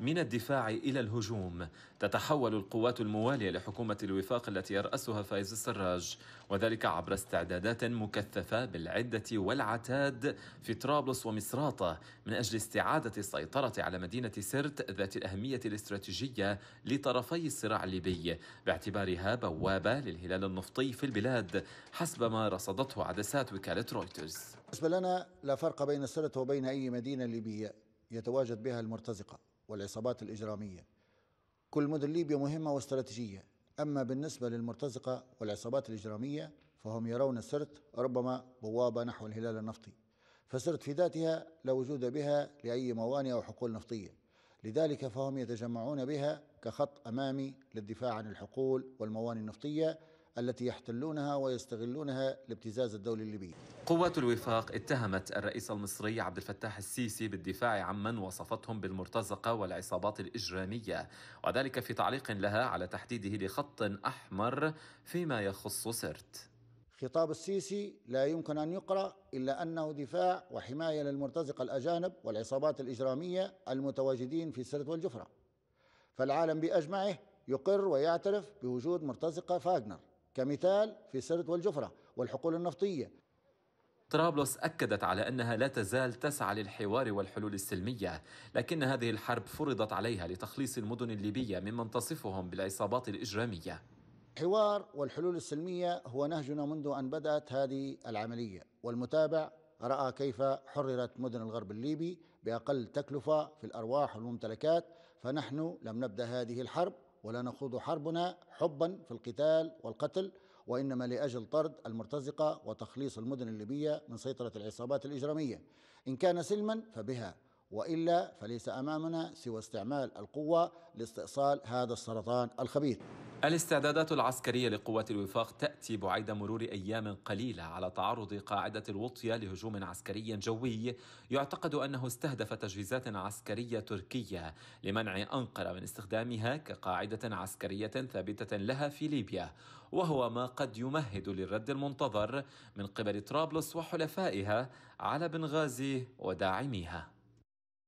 من الدفاع إلى الهجوم تتحول القوات الموالية لحكومة الوفاق التي يرأسها فايز السراج وذلك عبر استعدادات مكثفة بالعدة والعتاد في طرابلس ومصراتة من أجل استعادة السيطرة على مدينة سرت ذات الأهمية الاستراتيجية لطرفي الصراع الليبي باعتبارها بوابة للهلال النفطي في البلاد حسب ما رصدته عدسات وكالة رويترز بالنسبة لنا لا فرق بين سرت وبين أي مدينة ليبية يتواجد بها المرتزقة والعصابات الإجرامية كل مدن ليبيا مهمة واستراتيجية أما بالنسبة للمرتزقة والعصابات الإجرامية فهم يرون سرت ربما بوابة نحو الهلال النفطي فسرت في ذاتها لا وجود بها لأي موانئ أو حقول نفطية لذلك فهم يتجمعون بها كخط أمامي للدفاع عن الحقول والموانئ النفطية التي يحتلونها ويستغلونها لابتزاز الدولة الليبية قوات الوفاق اتهمت الرئيس المصري عبد الفتاح السيسي بالدفاع عمن وصفتهم بالمرتزقة والعصابات الإجرامية وذلك في تعليق لها على تحديده لخط أحمر فيما يخص سرت خطاب السيسي لا يمكن أن يقرأ إلا أنه دفاع وحماية للمرتزقة الأجانب والعصابات الإجرامية المتواجدين في سرت والجفرة فالعالم بأجمعه يقر ويعترف بوجود مرتزقة فاغنر كمثال في سرت والجفرة والحقول النفطية طرابلس أكدت على أنها لا تزال تسعى للحوار والحلول السلمية لكن هذه الحرب فرضت عليها لتخليص المدن الليبية ممن تصفهم بالعصابات الإجرامية الحوار والحلول السلمية هو نهجنا منذ أن بدأت هذه العملية والمتابع رأى كيف حررت مدن الغرب الليبي بأقل تكلفة في الأرواح والممتلكات فنحن لم نبدأ هذه الحرب ولا نخوض حربنا حبا في القتال والقتل وإنما لأجل طرد المرتزقة وتخليص المدن الليبية من سيطرة العصابات الإجرامية إن كان سلما فبها وإلا فليس أمامنا سوى استعمال القوة لاستئصال هذا السرطان الخبيث الاستعدادات العسكرية لقوات الوفاق تأتي بعيد مرور أيام قليلة على تعرض قاعدة الوطية لهجوم عسكري جوي يعتقد أنه استهدف تجهيزات عسكرية تركية لمنع أنقرة من استخدامها كقاعدة عسكرية ثابتة لها في ليبيا وهو ما قد يمهد للرد المنتظر من قبل طرابلس وحلفائها على بنغازي وداعميها